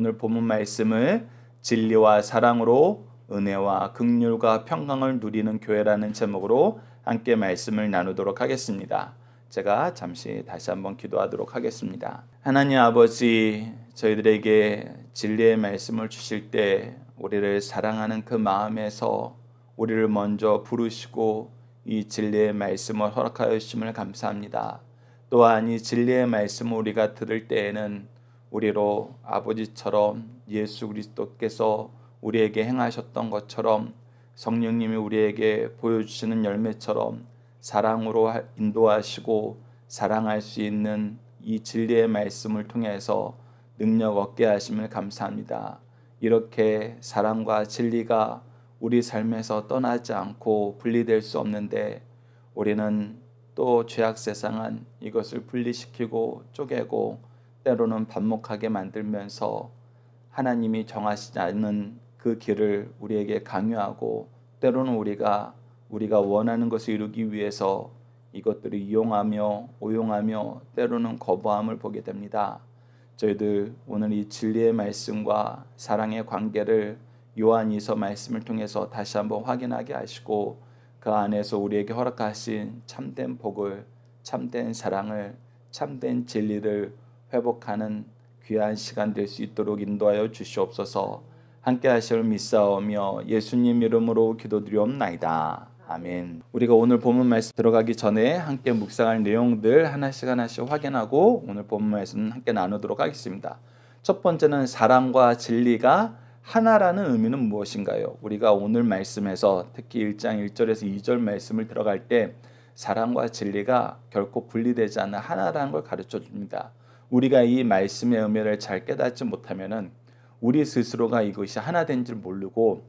오늘 본문 말씀을 진리와 사랑으로 은혜와 극률과 평강을 누리는 교회라는 제목으로 함께 말씀을 나누도록 하겠습니다. 제가 잠시 다시 한번 기도하도록 하겠습니다. 하나님 아버지, 저희들에게 진리의 말씀을 주실 때 우리를 사랑하는 그 마음에서 우리를 먼저 부르시고 이 진리의 말씀을 허락하여 주심을 감사합니다. 또한 이 진리의 말씀을 우리가 들을 때에는 우리로 아버지처럼 예수 그리스도께서 우리에게 행하셨던 것처럼 성령님이 우리에게 보여주시는 열매처럼 사랑으로 인도하시고 사랑할 수 있는 이 진리의 말씀을 통해서 능력 얻게 하심을 감사합니다. 이렇게 사랑과 진리가 우리 삶에서 떠나지 않고 분리될 수 없는데 우리는 또 죄악 세상은 이것을 분리시키고 쪼개고 때로는 반목하게 만들면서 하나님이 정하시지 않는그 길을 우리에게 강요하고 때로는 우리가 우리가 원하는 것을 이루기 위해서 이것들을 이용하며 오용하며 때로는 거부함을 보게 됩니다. 저희들 오늘 이 진리의 말씀과 사랑의 관계를 요한이서 말씀을 통해서 다시 한번 확인하게 하시고 그 안에서 우리에게 허락하신 참된 복을 참된 사랑을 참된 진리를 회복하는 귀한 시간 될 수 있도록 인도하여 주시옵소서. 함께 하실 시 믿사오며 예수님 이름으로 기도드리옵나이다. 아멘. 우리가 오늘 본문 말씀 들어가기 전에 함께 묵상할 내용들 하나씩 하나씩 확인하고 오늘 본문 말씀 함께 나누도록 하겠습니다. 첫 번째는 사랑과 진리가 하나라는 의미는 무엇인가요? 우리가 오늘 말씀에서 특히 1장 1절에서 2절 말씀을 들어갈 때 사랑과 진리가 결코 분리되지 않는 하나라는 걸 가르쳐 줍니다. 우리가 이 말씀의 의미를 잘 깨닫지 못하면은 우리 스스로가 이것이 하나 된 줄 모르고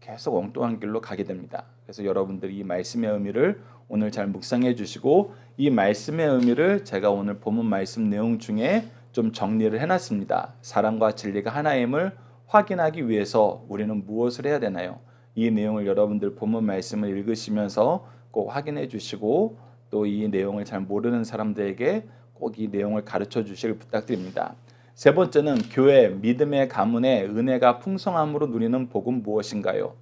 계속 엉뚱한 길로 가게 됩니다. 그래서 여러분들이 이 말씀의 의미를 오늘 잘 묵상해 주시고 이 말씀의 의미를 제가 오늘 본문 말씀 내용 중에 좀 정리를 해놨습니다. 사랑과 진리가 하나임을 확인하기 위해서 우리는 무엇을 해야 되나요? 이 내용을 여러분들 본문 말씀을 읽으시면서 꼭 확인해 주시고 또 이 내용을 잘 모르는 사람들에게 꼭이 내용을 가르쳐 주시길 부탁드립니다. 세 번째는 교회 믿음의 가문에 은혜가 풍성함으로 누리는 복은 무엇인가요?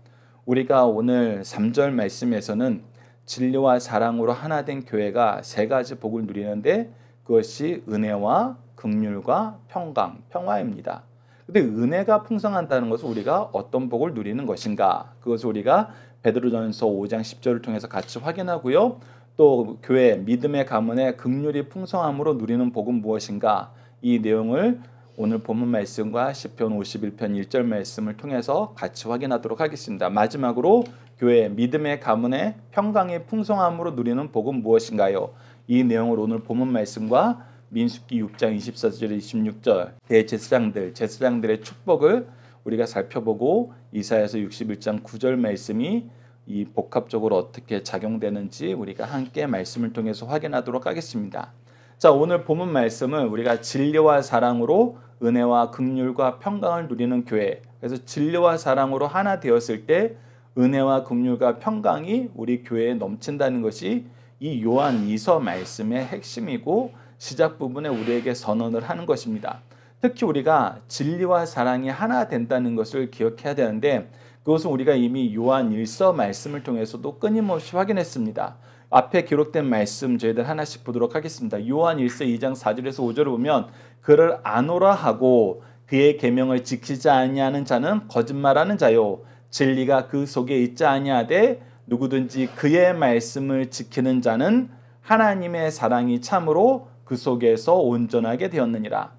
우리가 오늘 3절 말씀에서는 진리와 사랑으로 하나 된 교회가 세 가지 복을 누리는데 그것이 은혜와 긍휼과 평강, 평화입니다. 근데 은혜가 풍성한다는 것은 우리가 어떤 복을 누리는 것인가? 그것을 우리가 베드로전서 5장 10절을 통해서 같이 확인하고요. 또 교회 믿음의 가문의 극휼이 풍성함으로 누리는 복은 무엇인가 이 내용을 오늘 본문 말씀과 시편 51편 1절 말씀을 통해서 같이 확인하도록 하겠습니다. 마지막으로 교회 믿음의 가문의 평강의 풍성함으로 누리는 복은 무엇인가요? 이 내용을 오늘 본문 말씀과 민숙기 6장 24절 26절 대제사장들 제사장들의 축복을 우리가 살펴보고 이사야서 61장 9절 말씀이 이 복합적으로 어떻게 작용되는지 우리가 함께 말씀을 통해서 확인하도록 하겠습니다. 자, 오늘 본문 말씀은 우리가 진리와 사랑으로 은혜와 긍휼과 평강을 누리는 교회. 그래서 진리와 사랑으로 하나 되었을 때 은혜와 긍휼과 평강이 우리 교회에 넘친다는 것이 이 요한 이서 말씀의 핵심이고 시작 부분에 우리에게 선언을 하는 것입니다. 특히 우리가 진리와 사랑이 하나 된다는 것을 기억해야 되는데 그것은 우리가 이미 요한 일서 말씀을 통해서도 끊임없이 확인했습니다. 앞에 기록된 말씀 저희들 하나씩 보도록 하겠습니다. 요한 1서 2장 4절에서 5절을 보면 그를 안오라 하고 그의 계명을 지키지 아니하는 자는 거짓말하는 자요 진리가 그 속에 있지 아니하되 누구든지 그의 말씀을 지키는 자는 하나님의 사랑이 참으로 그 속에서 온전하게 되었느니라.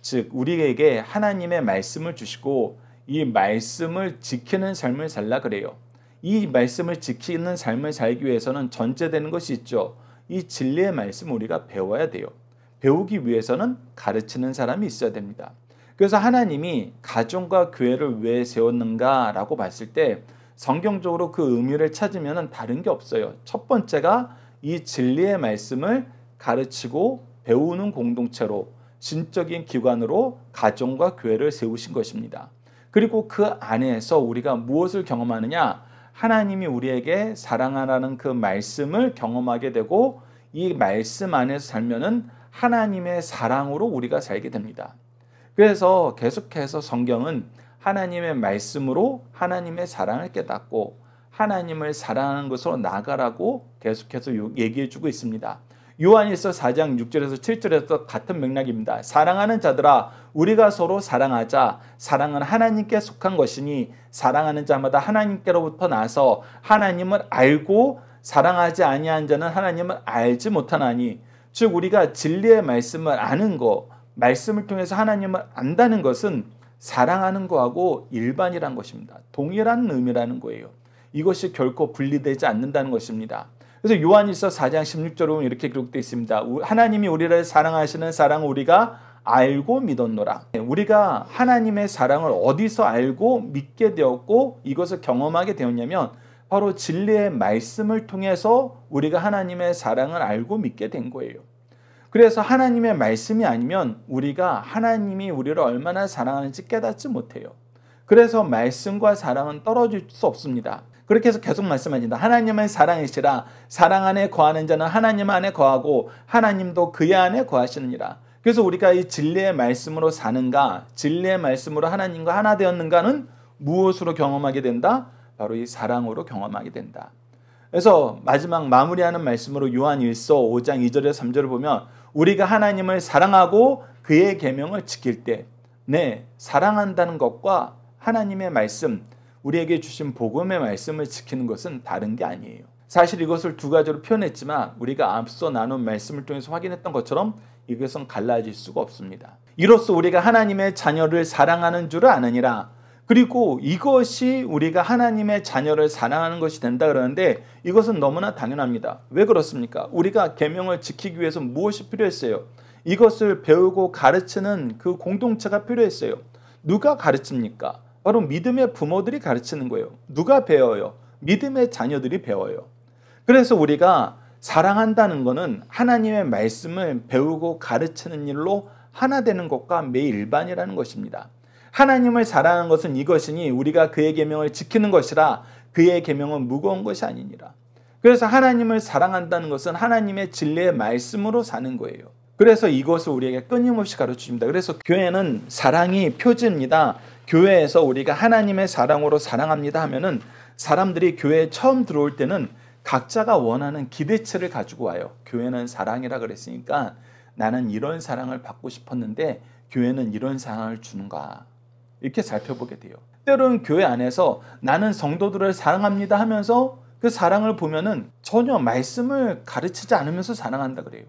즉 우리에게 하나님의 말씀을 주시고 이 말씀을 지키는 삶을 살라 그래요. 이 말씀을 지키는 삶을 살기 위해서는 전제되는 것이 있죠. 이 진리의 말씀 우리가 배워야 돼요. 배우기 위해서는 가르치는 사람이 있어야 됩니다. 그래서 하나님이 가정과 교회를 왜 세웠는가라고 봤을 때 성경적으로 그 의미를 찾으면 다른 게 없어요. 첫 번째가 이 진리의 말씀을 가르치고 배우는 공동체로 신적인 기관으로 가정과 교회를 세우신 것입니다. 그리고 그 안에서 우리가 무엇을 경험하느냐? 하나님이 우리에게 사랑하라는 그 말씀을 경험하게 되고 이 말씀 안에서 살면은 하나님의 사랑으로 우리가 살게 됩니다. 그래서 계속해서 성경은 하나님의 말씀으로 하나님의 사랑을 깨닫고 하나님을 사랑하는 것으로 나가라고 계속해서 얘기해 주고 있습니다. 요한일서 4장 6절에서 7절에서 같은 맥락입니다. 사랑하는 자들아 우리가 서로 사랑하자. 사랑은 하나님께 속한 것이니 사랑하는 자마다 하나님께로부터 나서 하나님을 알고 사랑하지 아니한 자는 하나님을 알지 못하나니 즉 우리가 진리의 말씀을 아는 것 말씀을 통해서 하나님을 안다는 것은 사랑하는 거하고 일반이란 것입니다. 동일한 의미라는 거예요. 이것이 결코 분리되지 않는다는 것입니다. 그래서 요한일서 4장 1 6절은 이렇게 기록되어 있습니다. 하나님이 우리를 사랑하시는 사랑 우리가 알고 믿었노라. 네, 우리가 하나님의 사랑을 어디서 알고 믿게 되었고 이것을 경험하게 되었냐면 바로 진리의 말씀을 통해서 우리가 하나님의 사랑을 알고 믿게 된 거예요. 그래서 하나님의 말씀이 아니면 우리가 하나님이 우리를 얼마나 사랑하는지 깨닫지 못해요. 그래서 말씀과 사랑은 떨어질 수 없습니다. 그렇게 해서 계속 말씀하신다. 하나님은 사랑이시라. 사랑 안에 거하는 자는 하나님 안에 거하고 하나님도 그의 안에 거하시느니라. 그래서 우리가 이 진리의 말씀으로 사는가, 진리의 말씀으로 하나님과 하나 되었는가는 무엇으로 경험하게 된다? 바로 이 사랑으로 경험하게 된다. 그래서 마지막 마무리하는 말씀으로 요한 1서 5장 2절에서 3절을 보면 우리가 하나님을 사랑하고 그의 계명을 지킬 때, 네, 사랑한다는 것과 하나님의 말씀, 우리에게 주신 복음의 말씀을 지키는 것은 다른 게 아니에요. 사실 이것을 두 가지로 표현했지만 우리가 앞서 나눈 말씀을 통해서 확인했던 것처럼 이것은 갈라질 수가 없습니다. 이로써 우리가 하나님의 자녀를 사랑하는 줄을 아느니라. 그리고 이것이 우리가 하나님의 자녀를 사랑하는 것이 된다 그러는데 이것은 너무나 당연합니다. 왜 그렇습니까? 우리가 계명을 지키기 위해서 무엇이 필요했어요? 이것을 배우고 가르치는 그 공동체가 필요했어요. 누가 가르칩니까? 바로 믿음의 부모들이 가르치는 거예요. 누가 배워요? 믿음의 자녀들이 배워요. 그래서 우리가 사랑한다는 것은 하나님의 말씀을 배우고 가르치는 일로 하나 되는 것과 매일반이라는 것입니다. 하나님을 사랑하는 것은 이것이니 우리가 그의 계명을 지키는 것이라 그의 계명은 무거운 것이 아니니라. 그래서 하나님을 사랑한다는 것은 하나님의 진리의 말씀으로 사는 거예요. 그래서 이것을 우리에게 끊임없이 가르쳐 줍니다. 그래서 교회는 사랑이 표지입니다. 교회에서 우리가 하나님의 사랑으로 사랑합니다 하면은 사람들이 교회에 처음 들어올 때는 각자가 원하는 기대치를 가지고 와요. 교회는 사랑이라 그랬으니까 나는 이런 사랑을 받고 싶었는데 교회는 이런 사랑을 주는가. 이렇게 살펴보게 돼요. 때로는 교회 안에서 나는 성도들을 사랑합니다 하면서 그 사랑을 보면은 전혀 말씀을 가르치지 않으면서 사랑한다 그래요.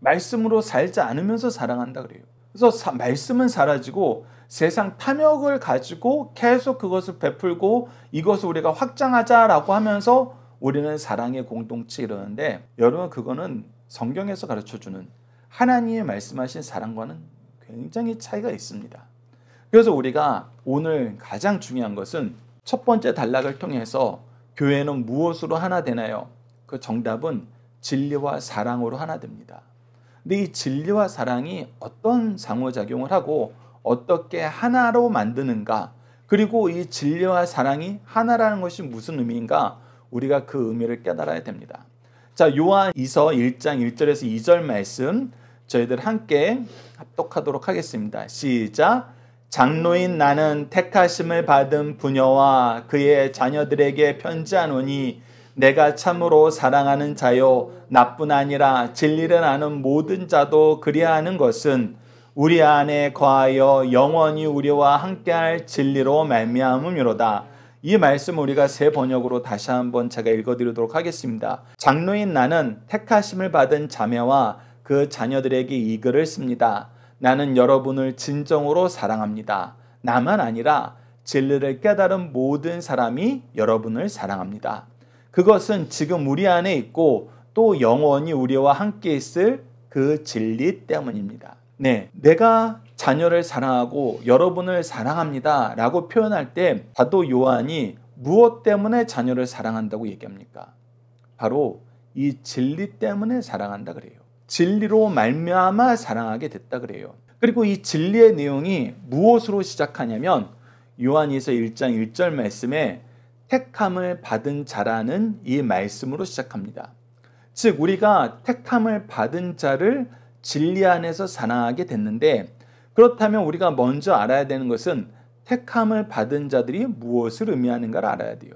말씀으로 살지 않으면서 사랑한다 그래요. 그래서 사, 말씀은 사라지고 세상 탐욕을 가지고 계속 그것을 베풀고 이것을 우리가 확장하자라고 하면서 우리는 사랑의 공동체 이러는데 여러분 그거는 성경에서 가르쳐 주는 하나님의 말씀하신 사랑과는 굉장히 차이가 있습니다. 그래서 우리가 오늘 가장 중요한 것은 첫 번째 단락을 통해서 교회는 무엇으로 하나 되나요? 그 정답은 진리와 사랑으로 하나 됩니다. 근데 이 진리와 사랑이 어떤 상호작용을 하고 어떻게 하나로 만드는가 그리고 이 진리와 사랑이 하나라는 것이 무슨 의미인가 우리가 그 의미를 깨달아야 됩니다. 자, 요한 2서 1장 1절에서 2절 말씀 저희들 함께 합독하도록 하겠습니다. 시작. 장로인 나는 택하심을 받은 부녀와 그의 자녀들에게 편지하노니 내가 참으로 사랑하는 자요 나뿐 아니라 진리를 아는 모든 자도 그리하는 것은 우리 안에 거하여 영원히 우리와 함께할 진리로 말미암음이로다. 이 말씀 우리가 새 번역으로 다시 한번 제가 읽어드리도록 하겠습니다. 장로인 나는 택하심을 받은 자매와 그 자녀들에게 이 글을 씁니다. 나는 여러분을 진정으로 사랑합니다. 나만 아니라 진리를 깨달은 모든 사람이 여러분을 사랑합니다. 그것은 지금 우리 안에 있고 또 영원히 우리와 함께 있을 그 진리 때문입니다. 네. 내가 자녀를 사랑하고 여러분을 사랑합니다. 라고 표현할 때 사도 요한이 무엇 때문에 자녀를 사랑한다고 얘기합니까? 바로 이 진리 때문에 사랑한다 그래요. 진리로 말미암아 사랑하게 됐다 그래요. 그리고 이 진리의 내용이 무엇으로 시작하냐면 요한이서 1장 1절 말씀에 택함을 받은 자라는 이 말씀으로 시작합니다. 즉 우리가 택함을 받은 자를 진리 안에서 사랑하게 됐는데 그렇다면 우리가 먼저 알아야 되는 것은 택함을 받은 자들이 무엇을 의미하는가를 알아야 돼요.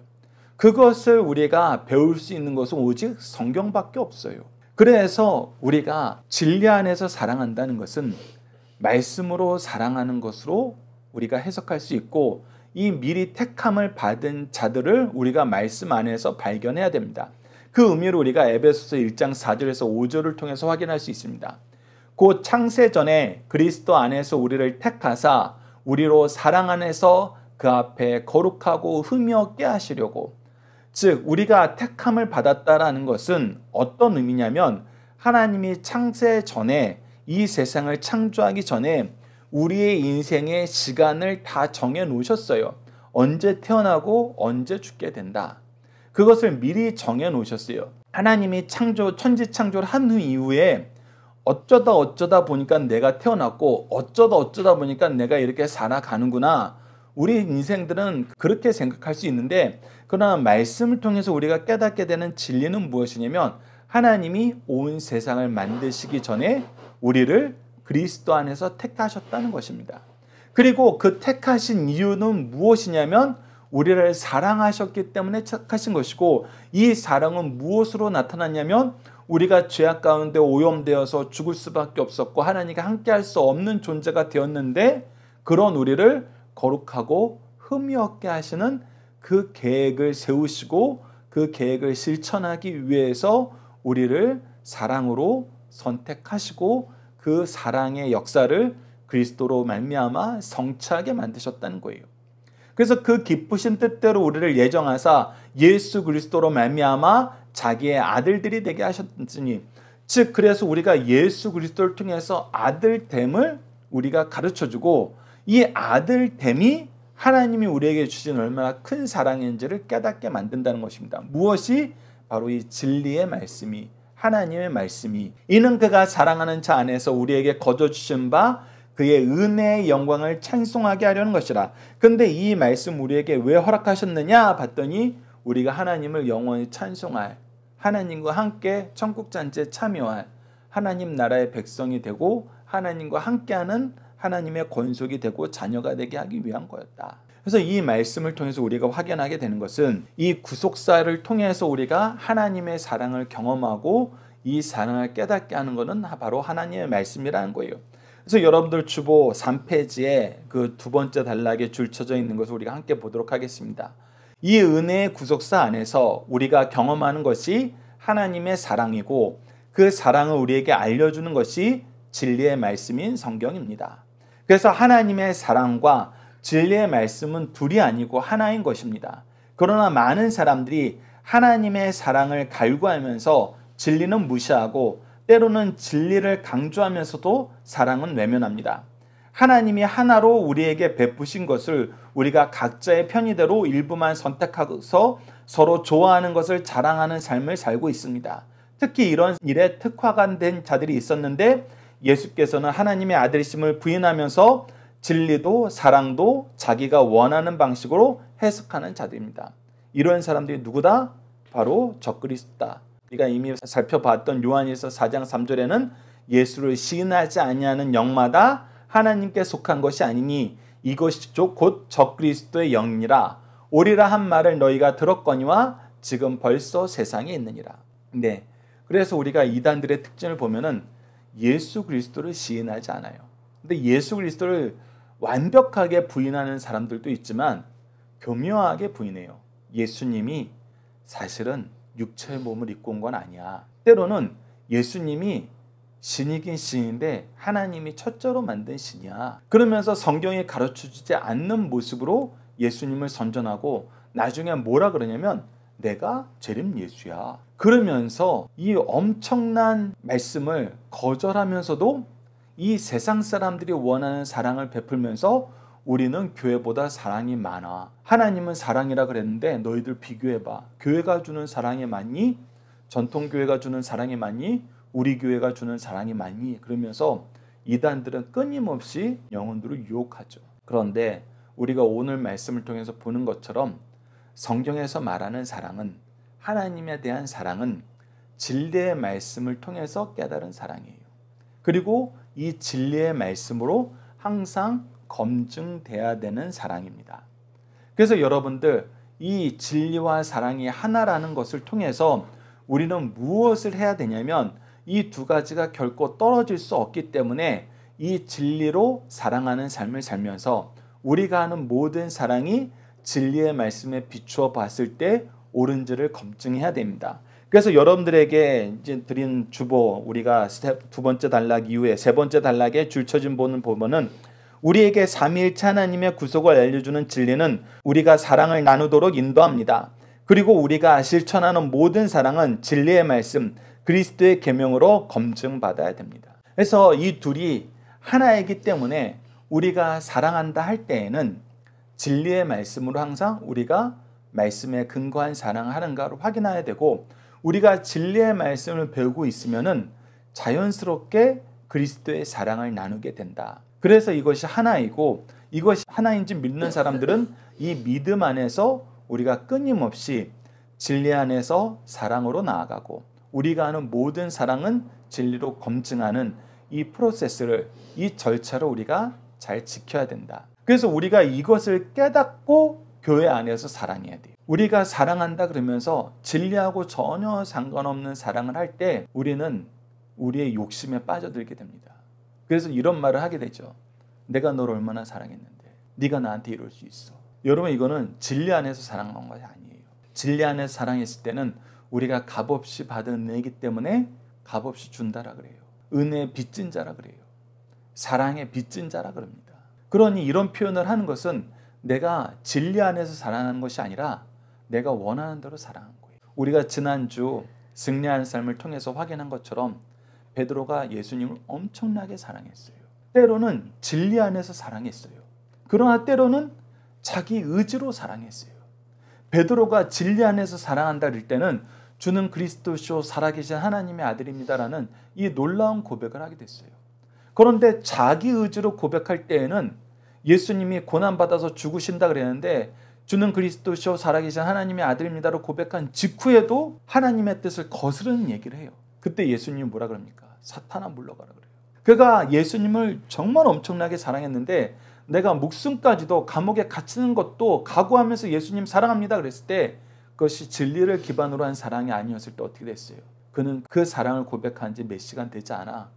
그것을 우리가 배울 수 있는 것은 오직 성경밖에 없어요. 그래서 우리가 진리 안에서 사랑한다는 것은 말씀으로 사랑하는 것으로 우리가 해석할 수 있고 이 미리 택함을 받은 자들을 우리가 말씀 안에서 발견해야 됩니다. 그 의미를 우리가 에베소서 1장 4절에서 5절을 통해서 확인할 수 있습니다. 곧 창세 전에 그리스도 안에서 우리를 택하사 우리로 사랑 안에서 그 앞에 거룩하고 흠이 없게 하시려고 즉 우리가 택함을 받았다라는 것은 어떤 의미냐면 하나님이 창세 전에 이 세상을 창조하기 전에 우리의 인생의 시간을 다 정해 놓으셨어요. 언제 태어나고 언제 죽게 된다. 그것을 미리 정해 놓으셨어요. 하나님이 창조 천지 창조를 한 후 이후에 어쩌다 어쩌다 보니까 내가 태어났고 어쩌다 어쩌다 보니까 내가 이렇게 살아가는구나. 우리 인생들은 그렇게 생각할 수 있는데 그러나 말씀을 통해서 우리가 깨닫게 되는 진리는 무엇이냐면 하나님이 온 세상을 만드시기 전에 우리를 그리스도 안에서 택하셨다는 것입니다. 그리고 그 택하신 이유는 무엇이냐면 우리를 사랑하셨기 때문에 택하신 것이고 이 사랑은 무엇으로 나타났냐면 우리가 죄악 가운데 오염되어서 죽을 수밖에 없었고 하나님과 함께할 수 없는 존재가 되었는데 그런 우리를 거룩하고 흠이 없게 하시는 그 계획을 세우시고 그 계획을 실천하기 위해서 우리를 사랑으로 선택하시고 그 사랑의 역사를 그리스도로 말미암아 성취하게 만드셨다는 거예요. 그래서 그 기쁘신 뜻대로 우리를 예정하사 예수 그리스도로 말미암아 자기의 아들들이 되게 하셨으니 즉 그래서 우리가 예수 그리스도를 통해서 아들됨을 우리가 가르쳐주고 이 아들됨이 하나님이 우리에게 주신 얼마나 큰 사랑인지를 깨닫게 만든다는 것입니다. 무엇이 바로 이 진리의 말씀이 하나님의 말씀이 이는 그가 사랑하는 자 안에서 우리에게 거저 주신 바 그의 은혜의 영광을 찬송하게 하려는 것이라. 근데 이 말씀 우리에게 왜 허락하셨느냐 봤더니 우리가 하나님을 영원히 찬송할 하나님과 함께 천국 잔치에 참여할 하나님 나라의 백성이 되고 하나님과 함께하는 하나님의 권속이 되고 자녀가 되게 하기 위한 거였다. 그래서 이 말씀을 통해서 우리가 확인하게 되는 것은 이 구속사를 통해서 우리가 하나님의 사랑을 경험하고 이 사랑을 깨닫게 하는 것은 바로 하나님의 말씀이라는 거예요. 그래서 여러분들 주보 3페이지에 그 두 번째 단락에 줄쳐져 있는 것을 우리가 함께 보도록 하겠습니다. 이 은혜의 구속사 안에서 우리가 경험하는 것이 하나님의 사랑이고 그 사랑을 우리에게 알려주는 것이 진리의 말씀인 성경입니다. 그래서 하나님의 사랑과 진리의 말씀은 둘이 아니고 하나인 것입니다. 그러나 많은 사람들이 하나님의 사랑을 갈구하면서 진리는 무시하고 때로는 진리를 강조하면서도 사랑은 외면합니다. 하나님이 하나로 우리에게 베푸신 것을 우리가 각자의 편의대로 일부만 선택하고서 서로 좋아하는 것을 자랑하는 삶을 살고 있습니다. 특히 이런 일에 특화된 자들이 있었는데 예수께서는 하나님의 아들심을 부인하면서 진리도 사랑도 자기가 원하는 방식으로 해석하는 자들입니다. 이런 사람들이 누구다? 바로 적그리스도다. 우리가 이미 살펴봤던 요한일서 4장 3절에는 예수를 시인하지 아니하는 영마다 하나님께 속한 것이 아니니 이것이 곧 적그리스도의 영이라 오리라 한 말을 너희가 들었거니와 지금 벌써 세상에 있느니라. 네. 그래서 우리가 이단들의 특징을 보면은 예수 그리스도를 시인하지 않아요. 근데 예수 그리스도를 완벽하게 부인하는 사람들도 있지만 교묘하게 부인해요. 예수님이 사실은 육체의 몸을 입고 온 건 아니야. 때로는 예수님이 신이긴 신인데 하나님이 첫째로 만든 신이야. 그러면서 성경이 가르쳐 주지 않는 모습으로 예수님을 선전하고 나중에 뭐라 그러냐면 내가 재림 예수야. 그러면서 이 엄청난 말씀을 거절하면서도 이 세상 사람들이 원하는 사랑을 베풀면서 우리는 교회보다 사랑이 많아. 하나님은 사랑이라 그랬는데 너희들 비교해봐. 교회가 주는 사랑이 많니? 전통교회가 주는 사랑이 많니? 우리 교회가 주는 사랑이 많니? 그러면서 이단들은 끊임없이 영혼들을 유혹하죠. 그런데 우리가 오늘 말씀을 통해서 보는 것처럼 성경에서 말하는 사랑은 하나님에 대한 사랑은 진리의 말씀을 통해서 깨달은 사랑이에요. 그리고 이 진리의 말씀으로 항상 검증돼야 되는 사랑입니다. 그래서 여러분들 이 진리와 사랑이 하나라는 것을 통해서 우리는 무엇을 해야 되냐면 이 두 가지가 결코 떨어질 수 없기 때문에 이 진리로 사랑하는 삶을 살면서 우리가 하는 모든 사랑이 진리의 말씀에 비추어 봤을 때 옳은지를 검증해야 됩니다. 그래서 여러분들에게 이제 드린 주보 우리가 두 번째 단락 이후에 세 번째 단락에 줄쳐진 보는 보면은 우리에게 삼일체 하나님의 구속을 알려주는 진리는 우리가 사랑을 나누도록 인도합니다. 그리고 우리가 실천하는 모든 사랑은 진리의 말씀 그리스도의 계명으로 검증받아야 됩니다. 그래서 이 둘이 하나이기 때문에 우리가 사랑한다 할 때에는 진리의 말씀으로 항상 우리가 말씀에 근거한 사랑하는가를 을 확인해야 되고 우리가 진리의 말씀을 배우고 있으면은 자연스럽게 그리스도의 사랑을 나누게 된다. 그래서 이것이 하나이고 이것이 하나인지 믿는 사람들은 이 믿음 안에서 우리가 끊임없이 진리 안에서 사랑으로 나아가고 우리가 하는 모든 사랑은 진리로 검증하는 이 프로세스를 이절차로 우리가 잘 지켜야 된다. 그래서 우리가 이것을 깨닫고 교회 안에서 사랑해야 돼요. 우리가 사랑한다 그러면서 진리하고 전혀 상관없는 사랑을 할 때 우리는 우리의 욕심에 빠져들게 됩니다. 그래서 이런 말을 하게 되죠. 내가 너를 얼마나 사랑했는데 네가 나한테 이럴 수 있어. 여러분 이거는 진리 안에서 사랑한 것이 아니에요. 진리 안에서 사랑했을 때는 우리가 값없이 받은 은혜이기 때문에 값없이 준다라 그래요. 은혜의 빚진 자라 그래요. 사랑의 빚진 자라 그럽니다. 그러니 이런 표현을 하는 것은 내가 진리 안에서 사랑하는 것이 아니라 내가 원하는 대로 살아간 거예요. 우리가 지난주 승리한 삶을 통해서 확인한 것처럼 베드로가 예수님을 엄청나게 사랑했어요. 때로는 진리 안에서 사랑했어요. 그러나 때로는 자기 의지로 사랑했어요. 베드로가 진리 안에서 사랑한다 할 때는 주는 그리스도시오 살아계신 하나님의 아들입니다라는 이 놀라운 고백을 하게 됐어요. 그런데 자기 의지로 고백할 때에는 예수님이 고난받아서 죽으신다 그랬는데 주는 그리스도시오 살아계신 하나님의 아들입니다로 고백한 직후에도 하나님의 뜻을 거스르는 얘기를 해요. 그때 예수님이 뭐라 그럽니까? 사탄아 물러가라 그래요. 그가 예수님을 정말 엄청나게 사랑했는데 내가 목숨까지도 감옥에 갇히는 것도 각오하면서 예수님 사랑합니다 그랬을 때 그것이 진리를 기반으로 한 사랑이 아니었을 때 어떻게 됐어요? 그는 그 사랑을 고백한 지 몇 시간 되지 않아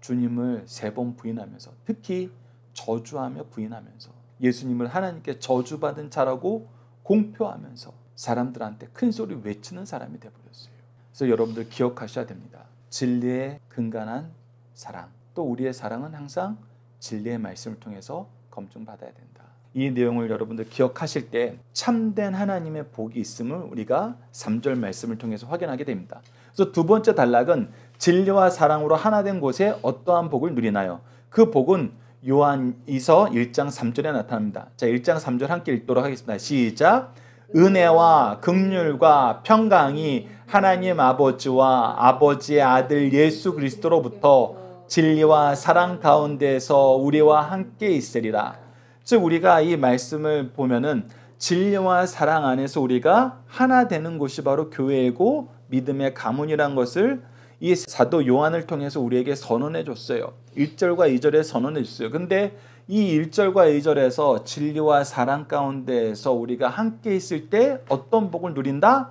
주님을 세 번 부인하면서 특히 저주하며 부인하면서 예수님을 하나님께 저주받은 자라고 공표하면서 사람들한테 큰 소리 외치는 사람이 되버렸어요. 그래서 여러분들 기억하셔야 됩니다. 진리에 근간한 사랑. 또 우리의 사랑은 항상 진리의 말씀을 통해서 검증받아야 된다. 이 내용을 여러분들 기억하실 때 참된 하나님의 복이 있음을 우리가 3절 말씀을 통해서 확인하게 됩니다. 그래서 두 번째 단락은 진리와 사랑으로 하나 된 곳에 어떠한 복을 누리나요? 그 복은 요한이서 1장 3절에 나타납니다. 자, 1장 3절 함께 읽도록 하겠습니다. 시작. 은혜와 긍휼과 평강이 하나님 아버지와 아버지의 아들 예수 그리스도로부터 진리와 사랑 가운데서 우리와 함께 있으리라. 즉 우리가 이 말씀을 보면은 진리와 사랑 안에서 우리가 하나 되는 곳이 바로 교회이고 믿음의 가문이란 것을 이 사도 요한을 통해서 우리에게 선언해 줬어요. 1절과 2절에 선언해 줬어요. 근데 이 1절과 2절에서 진리와 사랑 가운데에서 우리가 함께 있을 때 어떤 복을 누린다?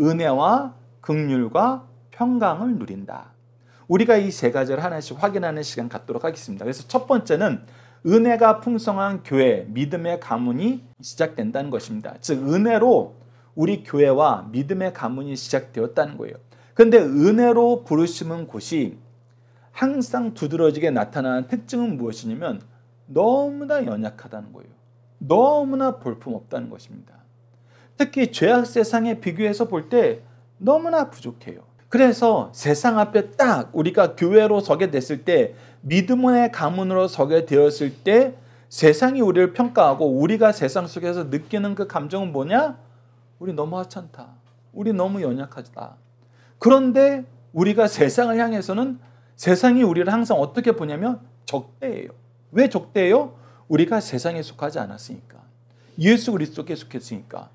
은혜와 극률과 평강을 누린다. 우리가 이 세 가지를 하나씩 확인하는 시간 갖도록 하겠습니다. 그래서 첫 번째는 은혜가 풍성한 교회, 믿음의 가문이 시작된다는 것입니다. 즉 은혜로 우리 교회와 믿음의 가문이 시작되었다는 거예요. 근데 은혜로 부르심은 곳이 항상 두드러지게 나타나는 특징은 무엇이냐면 너무나 연약하다는 거예요. 너무나 볼품없다는 것입니다. 특히 죄악 세상에 비교해서 볼 때 너무나 부족해요. 그래서 세상 앞에 딱 우리가 교회로 서게 됐을 때 믿음의 가문으로 서게 되었을 때 세상이 우리를 평가하고 우리가 세상 속에서 느끼는 그 감정은 뭐냐? 우리 너무 하찮다. 우리 너무 연약하다. 그런데 우리가 세상을 향해서는 세상이 우리를 항상 어떻게 보냐면 적대예요. 왜 적대예요? 우리가 세상에 속하지 않았으니까. 예수 그리스도께 속했으니까.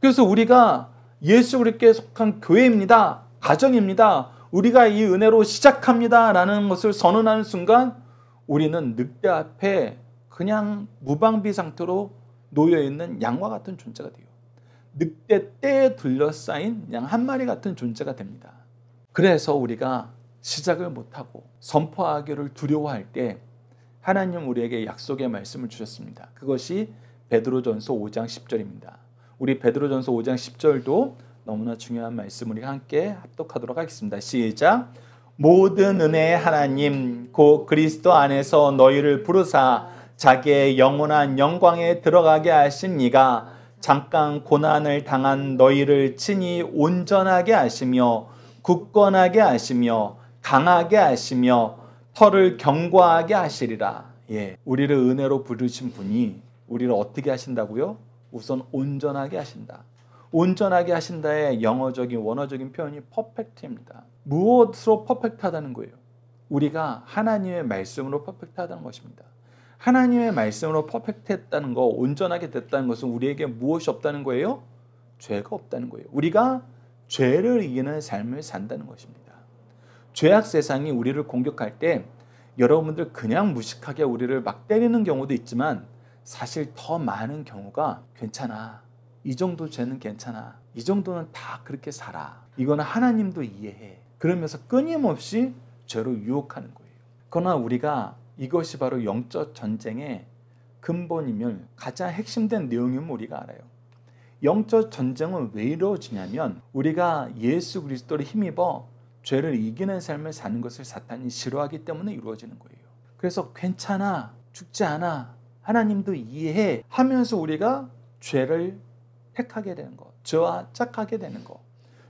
그래서 우리가 예수 그리스도께 속한 교회입니다. 가정입니다. 우리가 이 은혜로 시작합니다. 라는 것을 선언하는 순간 우리는 늑대 앞에 그냥 무방비 상태로 놓여있는 양과 같은 존재가 돼요. 늑대 떼에 둘러싸인 그냥 한 마리 같은 존재가 됩니다. 그래서 우리가 시작을 못하고 선포하기를 두려워할 때 하나님 우리에게 약속의 말씀을 주셨습니다. 그것이 베드로전서 5장 10절입니다. 우리 베드로전서 5장 10절도 너무나 중요한 말씀 우리가 함께 합독하도록 하겠습니다. 시작. 모든 은혜의 하나님 곧 그리스도 안에서 너희를 부르사 자기의 영원한 영광에 들어가게 하신 이가 잠깐 고난을 당한 너희를 친히 온전하게 하시며 굳건하게 하시며 강하게 하시며 털을 견과하게 하시리라. 예. 우리를 은혜로 부르신 분이 우리를 어떻게 하신다고요? 우선 온전하게 하신다. 온전하게 하신다의 영어적인 원어적인 표현이 퍼펙트입니다. 무엇으로 퍼펙트하다는 거예요? 우리가 하나님의 말씀으로 퍼펙트하다는 것입니다. 하나님의 말씀으로 퍼펙트했다는 거, 온전하게 됐다는 것은 우리에게 무엇이 없다는 거예요? 죄가 없다는 거예요. 우리가 죄를 이기는 삶을 산다는 것입니다. 죄악 세상이 우리를 공격할 때 여러분들 그냥 무식하게 우리를 막 때리는 경우도 있지만 사실 더 많은 경우가 괜찮아. 이 정도 죄는 괜찮아. 이 정도는 다 그렇게 살아. 이거는 하나님도 이해해. 그러면서 끊임없이 죄로 유혹하는 거예요. 그러나 우리가 이것이 바로 영적 전쟁의 근본임을 가장 핵심된 내용임 우리가 알아요. 영적 전쟁은 왜 이루어지냐면 우리가 예수 그리스도를 힘입어 죄를 이기는 삶을 사는 것을 사탄이 싫어하기 때문에 이루어지는 거예요. 그래서 괜찮아, 죽지 않아, 하나님도 이해해 하면서 우리가 죄를 택하게 되는 것, 죄와 짝하게 되는 것,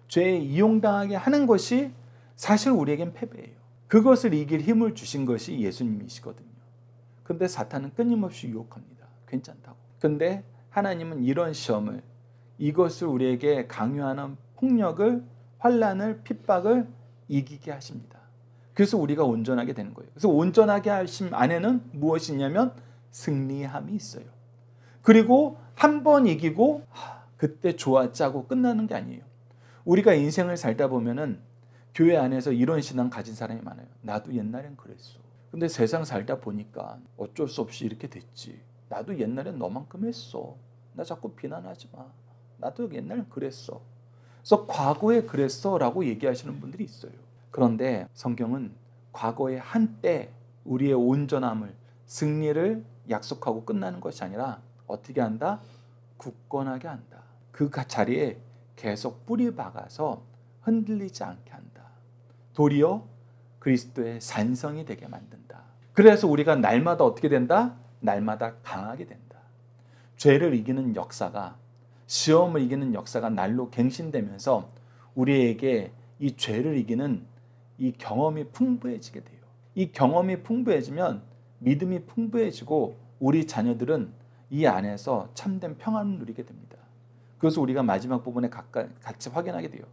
죄에 이용당하게 하는 것이 사실 우리에겐 패배예요. 그것을 이길 힘을 주신 것이 예수님이시거든요. 근데 사탄은 끊임없이 유혹합니다. 괜찮다고. 근데 하나님은 이런 시험을 이것을 우리에게 강요하는 폭력을 환란을 핍박을 이기게 하십니다. 그래서 우리가 온전하게 되는 거예요. 그래서 온전하게 하심 안에는 무엇이냐면 승리함이 있어요. 그리고 한 번 이기고 하, 그때 좋았자고 끝나는 게 아니에요. 우리가 인생을 살다 보면은 교회 안에서 이런 신앙 가진 사람이 많아요. 나도 옛날엔 그랬어. 근데 세상 살다 보니까 어쩔 수 없이 이렇게 됐지. 나도 옛날엔 너만큼 했어. 나 자꾸 비난하지 마. 나도 옛날엔 그랬어. 그래서 과거에 그랬어라고 얘기하시는 분들이 있어요. 그런데 성경은 과거에 한때 우리의 온전함을 승리를 약속하고 끝나는 것이 아니라 어떻게 한다? 굳건하게 한다. 그 자리에 계속 뿌리 박아서 흔들리지 않게 한다. 도리어 그리스도의 산성이 되게 만든다. 그래서 우리가 날마다 어떻게 된다? 날마다 강하게 된다. 죄를 이기는 역사가 시험을 이기는 역사가 날로 갱신되면서 우리에게 이 죄를 이기는 이 경험이 풍부해지게 돼요. 이 경험이 풍부해지면 믿음이 풍부해지고 우리 자녀들은 이 안에서 참된 평안을 누리게 됩니다. 그래서 우리가 마지막 부분에 같이 확인하게 돼요.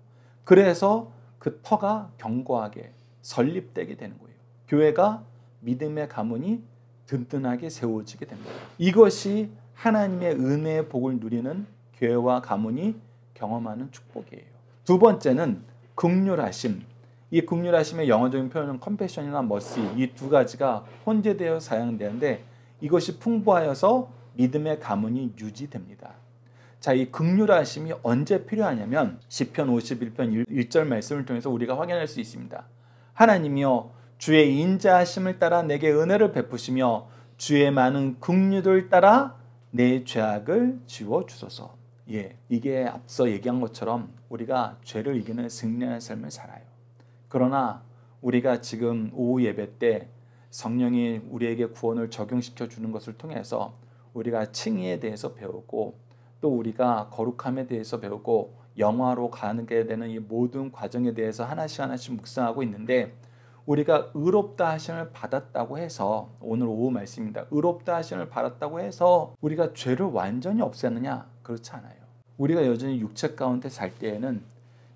그래서 그 터가 견고하게 설립되게 되는 거예요. 교회가 믿음의 가문이 든든하게 세워지게 된거예 이것이 하나님의 은혜의 복을 누리는 교회와 가문이 경험하는 축복이에요. 두 번째는 극률하심. 이 극률하심의 영어적인 표현은 컴패션이나 머시 이 두 가지가 혼재되어 사용되는데 이것이 풍부하여서 믿음의 가문이 유지됩니다. 자, 이 극률하심이 언제 필요하냐면 1 0편 51편 1절 말씀을 통해서 우리가 확인할 수 있습니다. 하나님이여 주의 인자하심을 따라 내게 은혜를 베푸시며 주의 많은 긍휼을 따라 내 죄악을 지워 주소서. 예, 이게 앞서 얘기한 것처럼 우리가 죄를 이기는 승리하는 삶을 살아요. 그러나 우리가 지금 오후 예배 때 성령이 우리에게 구원을 적용시켜 주는 것을 통해서 우리가 칭의에 대해서 배우고 또 우리가 거룩함에 대해서 배우고 영화로 가는게 되는 이 모든 과정에 대해서 하나씩 하나씩 묵상하고 있는데 우리가 의롭다 하심을 받았다고 해서 오늘 오후 말씀입니다. 의롭다 하심을 받았다고 해서 우리가 죄를 완전히 없애느냐? 그렇지 않아요. 우리가 여전히 육체 가운데 살 때에는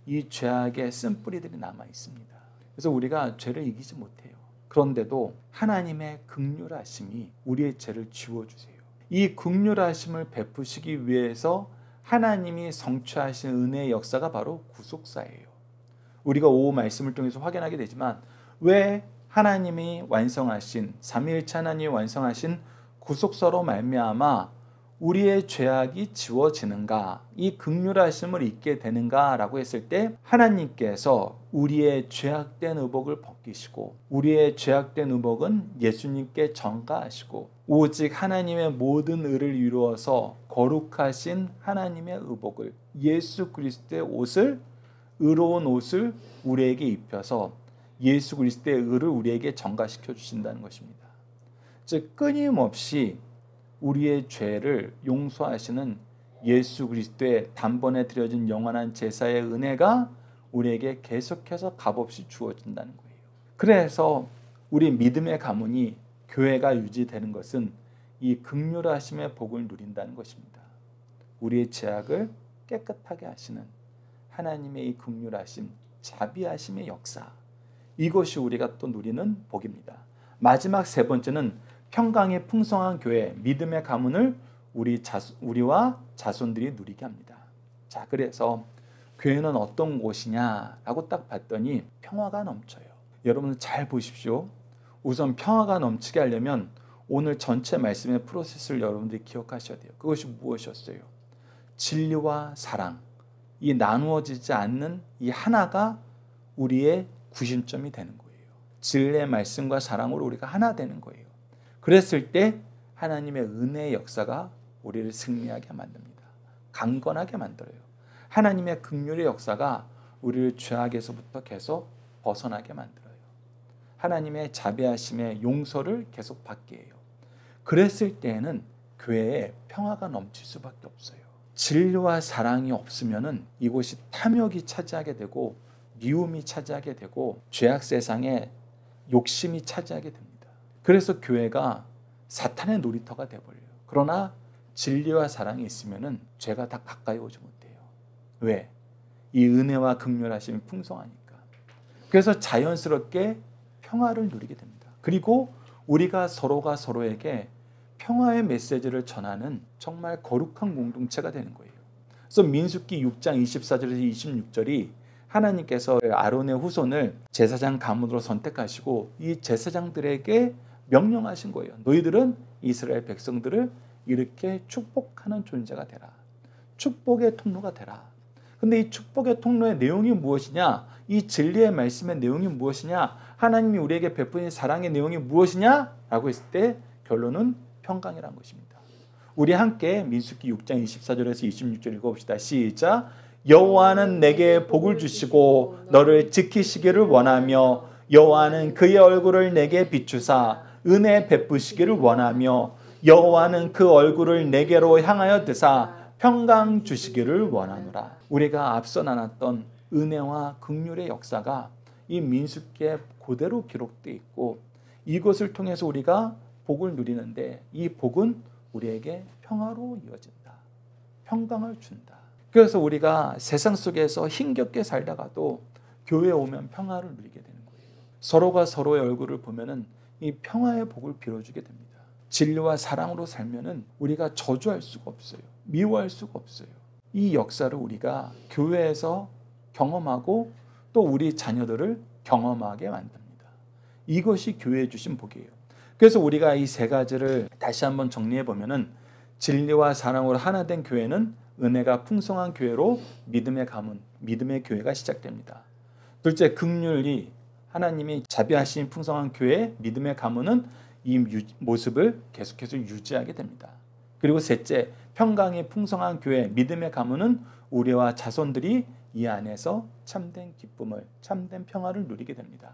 이 죄악의 쓴뿌리들이 남아 있습니다. 그래서 우리가 죄를 이기지 못해요. 그런데도 하나님의 극률하심이 우리의 죄를 지워 주세요. 이 극률하심을 베푸시기 위해서 하나님이 성취하신 은혜의 역사가 바로 구속사예요. 우리가 오후 말씀을 통해서 확인하게 되지만 왜 하나님이 완성하신 삼일체 하나님이 완성하신 구속사로 말미암아 우리의 죄악이 지워지는가? 이 극률하심을 잊게 되는가라고 했을 때 하나님께서 우리의 죄악된 의복을 벗기시고 우리의 죄악된 의복은 예수님께 전가하시고 오직 하나님의 모든 의를 이루어서 거룩하신 하나님의 의복을 예수 그리스도의 옷을 의로운 옷을 우리에게 입혀서 예수 그리스도의 의를 우리에게 전가시켜 주신다는 것입니다. 즉 끊임없이 우리의 죄를 용서하시는 예수 그리스도의 단번에 드려진 영원한 제사의 은혜가 우리에게 계속해서 값없이 주어진다는 거예요. 그래서 우리 믿음의 가문이 교회가 유지되는 것은 이 극률하심의 복을 누린다는 것입니다. 우리의 죄악을 깨끗하게 하시는 하나님의 이 극률하심, 자비하심의 역사. 이것이 우리가 또 누리는 복입니다. 마지막 세 번째는 평강의 풍성한 교회, 믿음의 가문을 우리 자수, 우리와 자손들이 누리게 합니다. 자, 그래서 교회는 어떤 곳이냐라고 딱 봤더니 평화가 넘쳐요. 여러분 잘 보십시오. 우선 평화가 넘치게 하려면 오늘 전체 말씀의 프로세스를 여러분들이 기억하셔야 돼요. 그것이 무엇이었어요? 진리와 사랑. 이 나누어지지 않는 이 하나가 우리의 구심점이 되는 거예요. 진리의 말씀과 사랑으로 우리가 하나 되는 거예요. 그랬을 때 하나님의 은혜의 역사가 우리를 승리하게 만듭니다. 강건하게 만들어요. 하나님의 긍휼의 역사가 우리를 죄악에서부터 계속 벗어나게 만들어요. 하나님의 자비하심의 용서를 계속 받게 해요. 그랬을 때에는 교회에 평화가 넘칠 수밖에 없어요. 진리와 사랑이 없으면은 이곳이 탐욕이 차지하게 되고 미움이 차지하게 되고 죄악 세상에 욕심이 차지하게 됩니다. 그래서 교회가 사탄의 놀이터가 돼버려요. 그러나 진리와 사랑이 있으면은 죄가 다 가까이 오지 못해요. 왜? 이 은혜와 긍휼하심이 풍성하니까. 그래서 자연스럽게 평화를 누리게 됩니다. 그리고 우리가 서로가 서로에게 평화의 메시지를 전하는 정말 거룩한 공동체가 되는 거예요. 그래서 민숙기 6장 24절에서 26절이 하나님께서 아론의 후손을 제사장 가문으로 선택하시고 이 제사장들에게 명령하신 거예요. 너희들은 이스라엘 백성들을 이렇게 축복하는 존재가 되라. 축복의 통로가 되라. 근데 이 축복의 통로의 내용이 무엇이냐? 이 진리의 말씀의 내용이 무엇이냐? 하나님이 우리에게 베푸신 사랑의 내용이 무엇이냐? 라고 했을 때 결론은 평강이라는 것입니다. 우리 함께 민숙기 6장 24절에서 26절 읽어봅시다. 시작! 여호와는 내게 복을 주시고 너를 지키시기를 원하며 여호와는 그의 얼굴을 내게 비추사 은혜 베푸시기를 원하며 여호와는 그 얼굴을 내게로 향하여 드사 평강 주시기를 원하노라. 우리가 앞서 나눴던 은혜와 긍휼의 역사가 이민숙계고대로기록되어 있고 이것을 통해서 우리가 복을 누리는데 이 복은 우리에게 평화로 이어진다. 평강을 준다. 그래서 우리가 세상 속에서 힘겹게 살다가도 교회에 오면 평화를 누리게 되는 거예요. 서로가 서로의 얼굴을 보면은 이 평화의 복을 빌어주게 됩니다. 진리와 사랑으로 살면은 우리가 저주할 수가 없어요. 미워할 수가 없어요. 이 역사를 우리가 교회에서 경험하고 또 우리 자녀들을 경험하게 만듭니다. 이것이 교회에 주신 복이에요. 그래서 우리가 이 세 가지를 다시 한번 정리해 보면은 진리와 사랑으로 하나 된 교회는 은혜가 풍성한 교회로 믿음의 가문, 믿음의 교회가 시작됩니다. 둘째, 극률이 하나님이 자비하신 풍성한 교회 믿음의 가문은 이 모습을 계속해서 유지하게 됩니다. 그리고 셋째, 평강의 풍성한 교회 믿음의 가문은 우리와 자손들이 이 안에서 참된 기쁨을 참된 평화를 누리게 됩니다.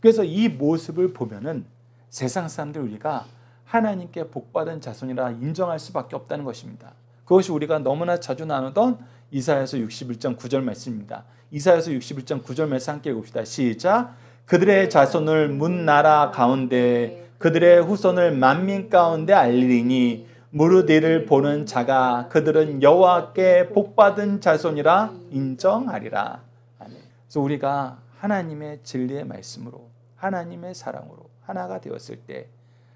그래서 이 모습을 보면은 세상 사람들 우리가 하나님께 복받은 자손이라 인정할 수밖에 없다는 것입니다. 그것이 우리가 너무나 자주 나누던 이사야서 61장 9절 말씀입니다. 이사야서 61장 9절 말씀 함께 읽읍시다. 시작. 그들의 자손을 문나라 가운데 그들의 후손을 만민 가운데 알리니 무르디를 보는 자가 그들은 여호와께 복받은 자손이라 인정하리라. 그래서 우리가 하나님의 진리의 말씀으로 하나님의 사랑으로 하나가 되었을 때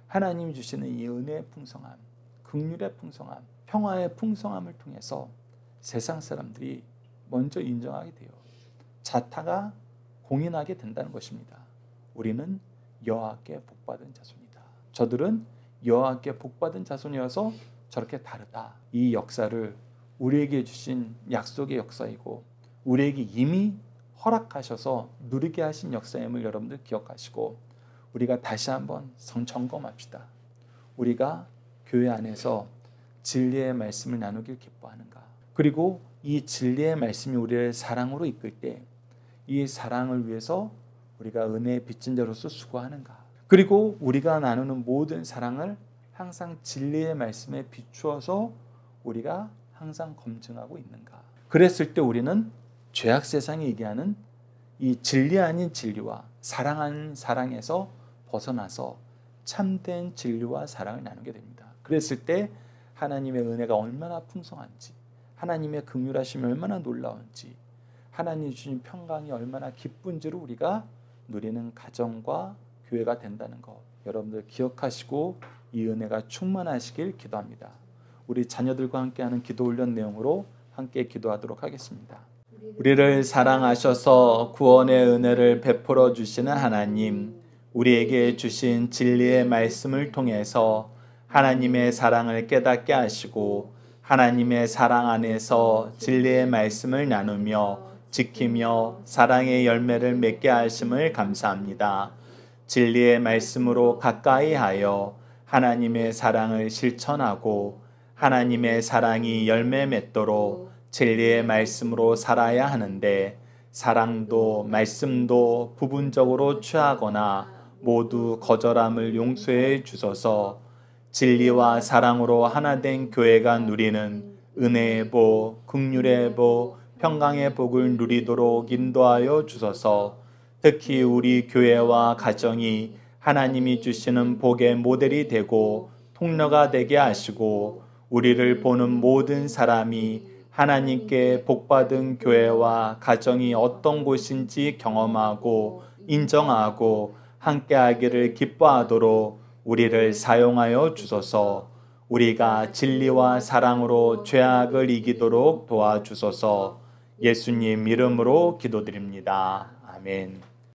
하나님 주시는 이 은혜의 풍성함, 긍휼의 풍성함, 평화의 풍성함을 통해서 세상 사람들이 먼저 인정하게 돼요. 자타가 공인하게 된다는 것입니다. 우리는 여호와께 복받은 자손이다. 저들은 여호와께 복받은 자손이어서 저렇게 다르다. 이 역사를 우리에게 주신 약속의 역사이고 우리에게 이미 허락하셔서 누리게 하신 역사임을 여러분들 기억하시고 우리가 다시 한번 성점검합시다. 우리가 교회 안에서 진리의 말씀을 나누길 기뻐하는가? 그리고 이 진리의 말씀이 우리를 사랑으로 이끌 때이 사랑을 위해서 우리가 은혜의 빚진 자로서 수고하는가. 그리고 우리가 나누는 모든 사랑을 항상 진리의 말씀에 비추어서 우리가 항상 검증하고 있는가. 그랬을 때 우리는 죄악 세상이 얘기하는 이 진리 아닌 진리와 사랑 아 사랑에서 벗어나서 참된 진리와 사랑을 나누게 됩니다. 그랬을 때 하나님의 은혜가 얼마나 풍성한지, 하나님의 긍휼하심이 얼마나 놀라운지, 하나님이 주신 평강이 얼마나 기쁜지를 우리가 누리는 가정과 교회가 된다는 것 여러분들 기억하시고 이 은혜가 충만하시길 기도합니다. 우리 자녀들과 함께하는 기도 훈련 내용으로 함께 기도하도록 하겠습니다. 우리를 사랑하셔서 구원의 은혜를 베풀어 주시는 하나님, 우리에게 주신 진리의 말씀을 통해서 하나님의 사랑을 깨닫게 하시고 하나님의 사랑 안에서 진리의 말씀을 나누며 지키며 사랑의 열매를 맺게 하심을 감사합니다. 진리의 말씀으로 가까이 하여 하나님의 사랑을 실천하고 하나님의 사랑이 열매 맺도록 진리의 말씀으로 살아야 하는데 사랑도 말씀도 부분적으로 취하거나 모두 거절함을 용서해 주소서 진리와 사랑으로 하나 된 교회가 누리는 은혜의 보, 극률의 보, 평강의 복을 누리도록 인도하여 주소서. 특히 우리 교회와 가정이 하나님이 주시는 복의 모델이 되고 통로가 되게 하시고 우리를 보는 모든 사람이 하나님께 복받은 교회와 가정이 어떤 곳인지 경험하고 인정하고 함께하기를 기뻐하도록 우리를 사용하여 주소서. 우리가 진리와 사랑으로 죄악을 이기도록 도와주소서. 예수님 이름으로 기도드립니다. 아멘.